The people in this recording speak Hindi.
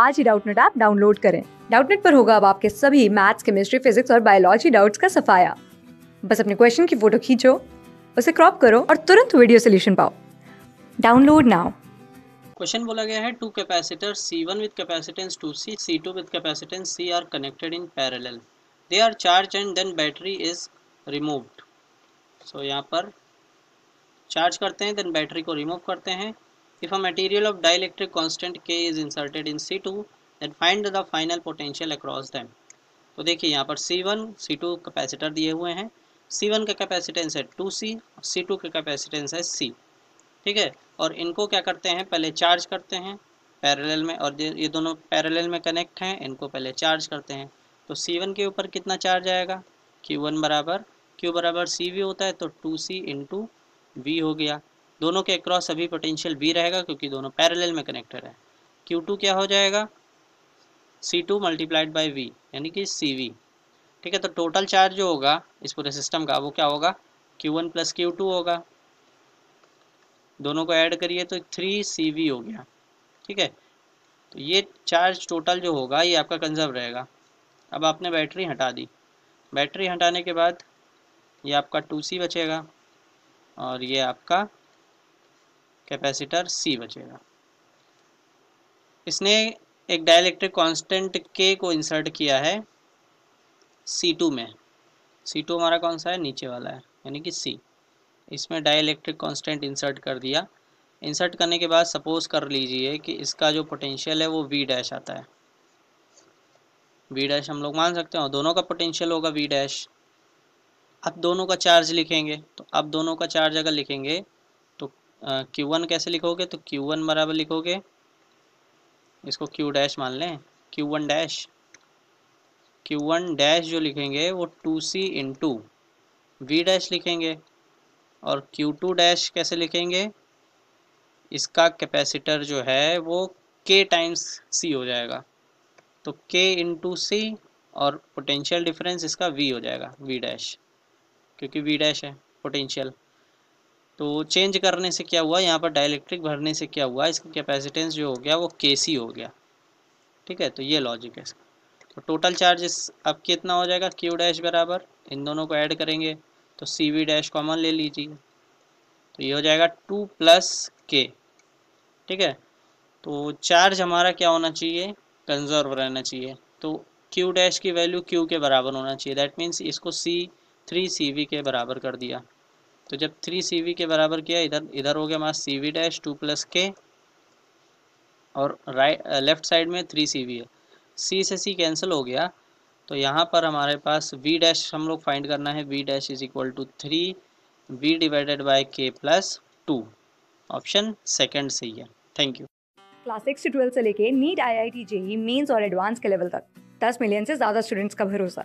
आज ही डाउटनेट ऐप डाउनलोड करें डाउटनेट पर होगा अब आपके सभी मैथ्स केमिस्ट्री फिजिक्स और बायोलॉजी डाउट्स का सफाया बस अपने क्वेश्चन की फोटो खींचो उसे क्रॉप करो और तुरंत वीडियो सोल्यूशन पाओ डाउनलोड नाउ क्वेश्चन बोला गया है two capacitor C1 one with capacitance two C C two with capacitance C are connected in parallel they are charge and then battery is removed so यहाँ पर चार्ज करते हैं देन बैटरी को रिमूव करते हैं If a material of dielectric constant K is inserted in C2, then find the final potential across them. तो देखिए यहाँ पर C1, C2 कैपेसिटर दिए हुए हैं C1 का कैपेसिटेंस है 2C और टू का कैपेसिटेंस है C ठीक है और इनको क्या करते हैं पहले चार्ज करते हैं पैरेलल में और ये दोनों पैरेलल में कनेक्ट हैं इनको पहले चार्ज करते हैं तो C1 के ऊपर कितना चार्ज आएगा Q1 बराबर Q बराबर सी वी होता है तो टू सी इंटू वी हो गया दोनों के अक्रॉस सभी पोटेंशियल बी रहेगा क्योंकि दोनों पैरेलल में कनेक्टेड है टू क्या हो जाएगा C two multiplied by V यानी कि सी वी ठीक है तो टोटल चार्ज जो होगा इस पूरे सिस्टम का वो क्या होगा Q one plus Q two होगा दोनों को ऐड करिए तो थ्री सी वी हो गया ठीक है तो ये चार्ज टोटल जो होगा ये आपका कंजर्व रहेगा अब आपने बैटरी हटा दी बैटरी हटाने के बाद ये आपका टू सी बचेगा और ये आपका कैपेसिटर सी बचेगा इसने एक डाइलेक्ट्रिक कांस्टेंट के को इंसर्ट किया है सी टू में सी टू हमारा कौन सा है नीचे वाला है यानी कि सी इसमें डायलैक्ट्रिक कांस्टेंट इंसर्ट कर दिया इंसर्ट करने के बाद सपोज कर लीजिए कि इसका जो पोटेंशियल है वो वी डैश आता है वी डैश हम लोग मान सकते हैं दोनों का पोटेंशियल होगा वी डैश अब दोनों का चार्ज लिखेंगे तो अब दोनों का चार्ज अगर लिखेंगे क्यू वन कैसे लिखोगे तो क्यू वन बराबर लिखोगे इसको क्यू डैश मान लें Q one dash Q one dash जो लिखेंगे वो two C in two V dash लिखेंगे और क्यू टू डैश कैसे लिखेंगे इसका कैपेसिटर जो है वो के टाइम्स सी हो जाएगा तो के टू सी और पोटेंशियल डिफरेंस इसका वी हो जाएगा वी डैश क्योंकि वी डैश है पोटेंशियल तो चेंज करने से क्या हुआ यहाँ पर डायलैक्ट्रिक भरने से क्या हुआ इसका कैपेसिटेंस जो हो गया वो के हो गया ठीक है तो ये लॉजिक है इसका तो टोटल चार्जेस अब कितना हो जाएगा क्यू डैश बराबर इन दोनों को ऐड करेंगे तो सी वी डैश कॉमन ले लीजिए तो ये हो जाएगा टू प्लस के ठीक है तो चार्ज हमारा क्या होना चाहिए कंजर्व रहना चाहिए तो क्यू डैश की वैल्यू क्यू के बराबर होना चाहिए दैट मीन्स इसको सी थ्री सी वी के बराबर कर दिया तो जब थ्री सी वी के बराबर किया इधर इधर हो गया हमारा C V dash two plus K और राइट लेफ्ट साइड में थ्री सी वी है सी से सी कैंसिल हो गया तो यहाँ पर हमारे पास वी डैश हम लोग फाइंड करना है V dash is equal to three V divided by K plus two option second से ही है थैंक यू क्लास सिक्स से ट्वेल्थ से लेके NEET I I T JEE mains और एडवांस के लेवल तक दस मिलियन से ज़्यादा स्टूडेंट्स का भरोसा